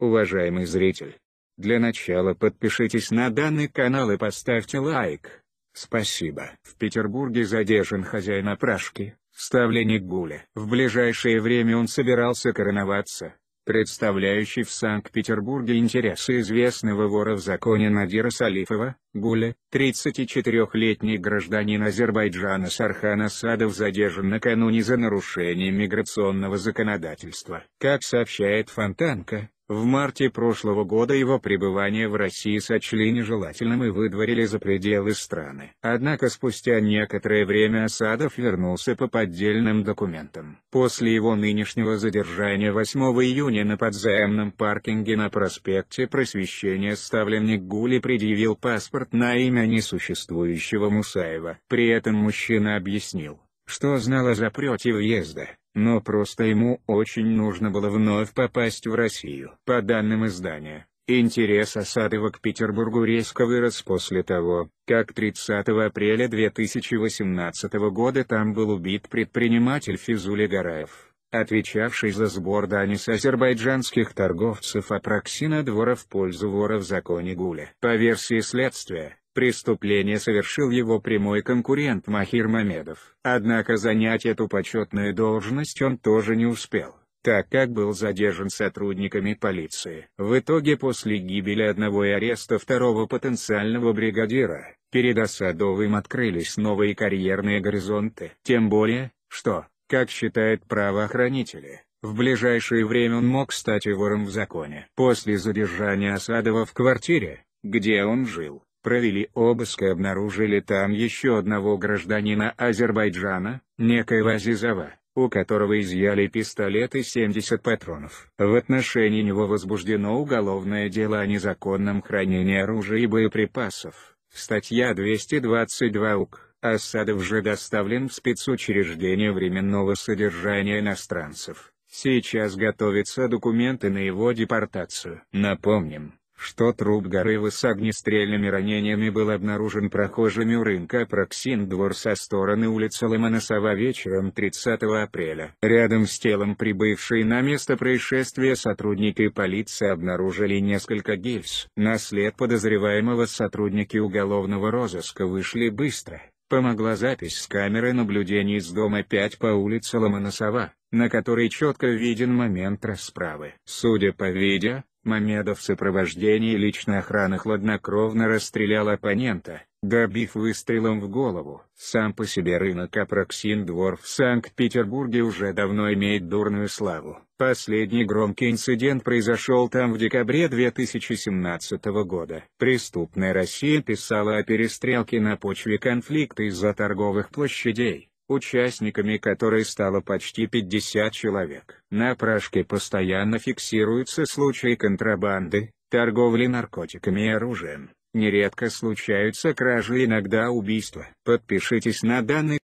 Уважаемый зритель, для начала подпишитесь на данный канал и поставьте лайк. Спасибо. В Петербурге задержан хозяин опрашки, ставленник Гуля. В ближайшее время он собирался короноваться, представляющий в Санкт-Петербурге интересы известного вора в законе Надира Салифова, Гуля, 34-летний гражданин Азербайджана Сархан Асадов задержан накануне за нарушение миграционного законодательства. Как сообщает Фонтанка, в марте прошлого года его пребывание в России сочли нежелательным и выдворили за пределы страны. Однако спустя некоторое время Асадов вернулся по поддельным документам. После его нынешнего задержания 8 июня на подземном паркинге на проспекте Просвещения ставленник Гули предъявил паспорт на имя несуществующего Мусаева. При этом мужчина объяснил, что знал о запрете въезда но просто ему очень нужно было вновь попасть в Россию. По данным издания, интерес Осадова к Петербургу резко вырос после того, как 30 апреля 2018 года там был убит предприниматель Физули Гараев, отвечавший за сбор дани с азербайджанских торговцев Апраксина двора в пользу вора в законе Гуля. По версии следствия, Преступление совершил его прямой конкурент Махир Мамедов. Однако занять эту почетную должность он тоже не успел, так как был задержан сотрудниками полиции. В итоге после гибели одного и ареста второго потенциального бригадира, перед Осадовым открылись новые карьерные горизонты. Тем более, что, как считают правоохранители, в ближайшее время он мог стать вором в законе. После задержания Осадова в квартире, где он жил, провели обыск и обнаружили там еще одного гражданина Азербайджана, некоего Азизова, у которого изъяли пистолет и 70 патронов. В отношении него возбуждено уголовное дело о незаконном хранении оружия и боеприпасов. Статья 222 УК. Осадов же доставлен в спецучреждение временного содержания иностранцев. Сейчас готовятся документы на его депортацию. Напомним, что труп Горыва с огнестрельными ранениями был обнаружен прохожими у рынка Проксин двор со стороны улицы Ломоносова вечером 30 апреля. Рядом с телом прибывшие на место происшествия сотрудники полиции обнаружили несколько гильз. На след подозреваемого сотрудники уголовного розыска вышли быстро. Помогла запись с камеры наблюдения из дома 5 по улице Ломоносова, на которой четко виден момент расправы. Судя по видео, Мамедов в сопровождении личной охраны хладнокровно расстрелял оппонента, добив выстрелом в голову. Сам по себе рынок Апроксин двор в Санкт-Петербурге уже давно имеет дурную славу. Последний громкий инцидент произошел там в декабре 2017 года. Преступная Россия писала о перестрелке на почве конфликта из-за торговых площадей участниками которой стало почти 50 человек. На Пражке постоянно фиксируются случаи контрабанды, торговли наркотиками и оружием. Нередко случаются кражи, иногда убийства. Подпишитесь на данный